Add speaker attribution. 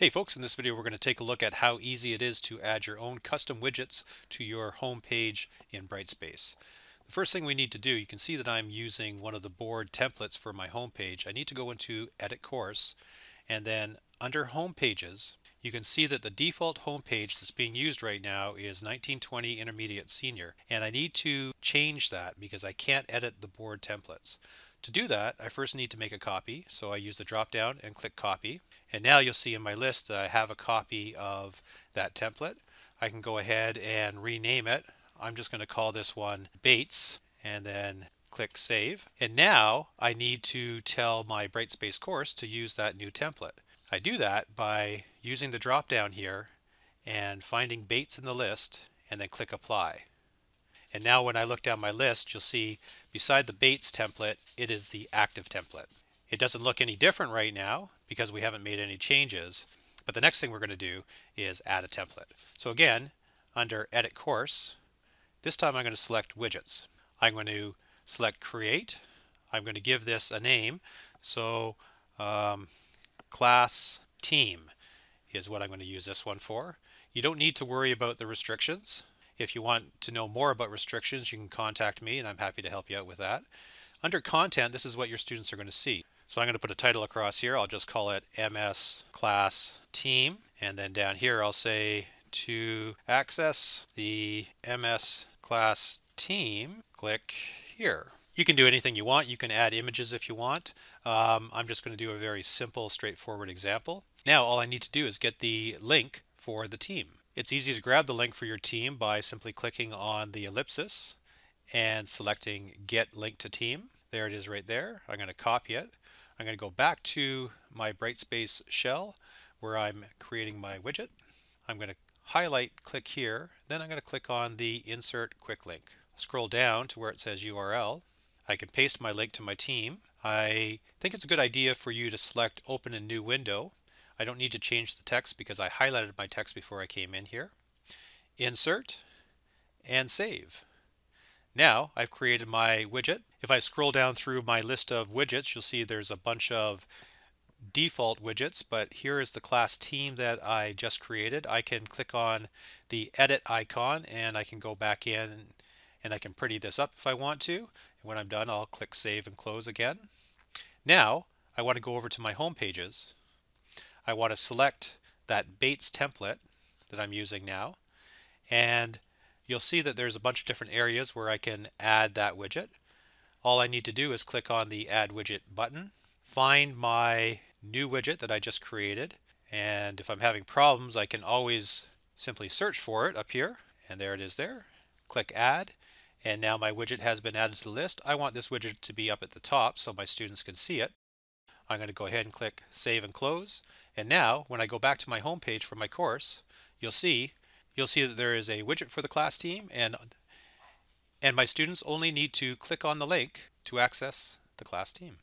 Speaker 1: Hey folks, in this video we're going to take a look at how easy it is to add your own custom widgets to your home page in Brightspace. The first thing we need to do, you can see that I'm using one of the board templates for my home page. I need to go into Edit Course and then under Home Pages, you can see that the default home page that's being used right now is 1920 Intermediate Senior and I need to change that because I can't edit the board templates. To do that, I first need to make a copy, so I use the drop down and click copy. And now you'll see in my list that I have a copy of that template. I can go ahead and rename it. I'm just going to call this one Bates and then click Save. And now I need to tell my Brightspace course to use that new template. I do that by using the drop down here and finding Bates in the list and then click Apply. And now when I look down my list, you'll see beside the Bates template, it is the active template. It doesn't look any different right now because we haven't made any changes. But the next thing we're going to do is add a template. So again, under Edit Course, this time I'm going to select Widgets. I'm going to select Create. I'm going to give this a name. So um, class team is what I'm going to use this one for. You don't need to worry about the restrictions. If you want to know more about restrictions, you can contact me and I'm happy to help you out with that. Under content, this is what your students are going to see. So I'm going to put a title across here. I'll just call it MS Class Team. And then down here, I'll say to access the MS Class Team, click here. You can do anything you want. You can add images if you want. Um, I'm just going to do a very simple, straightforward example. Now all I need to do is get the link for the team. It's easy to grab the link for your team by simply clicking on the ellipsis and selecting get link to team. There it is right there. I'm going to copy it. I'm going to go back to my Brightspace shell where I'm creating my widget. I'm going to highlight, click here, then I'm going to click on the insert quick link. Scroll down to where it says URL. I can paste my link to my team. I think it's a good idea for you to select open a new window I don't need to change the text because I highlighted my text before I came in here. Insert and save. Now I've created my widget. If I scroll down through my list of widgets, you'll see there's a bunch of default widgets, but here is the class team that I just created. I can click on the edit icon and I can go back in and I can pretty this up if I want to. And when I'm done, I'll click save and close again. Now I want to go over to my home pages I want to select that Bates template that I'm using now. And you'll see that there's a bunch of different areas where I can add that widget. All I need to do is click on the Add Widget button, find my new widget that I just created. And if I'm having problems, I can always simply search for it up here. And there it is there. Click Add. And now my widget has been added to the list. I want this widget to be up at the top so my students can see it. I'm going to go ahead and click Save and Close. And now, when I go back to my home page for my course, you'll see you'll see that there is a widget for the class team, and and my students only need to click on the link to access the class team.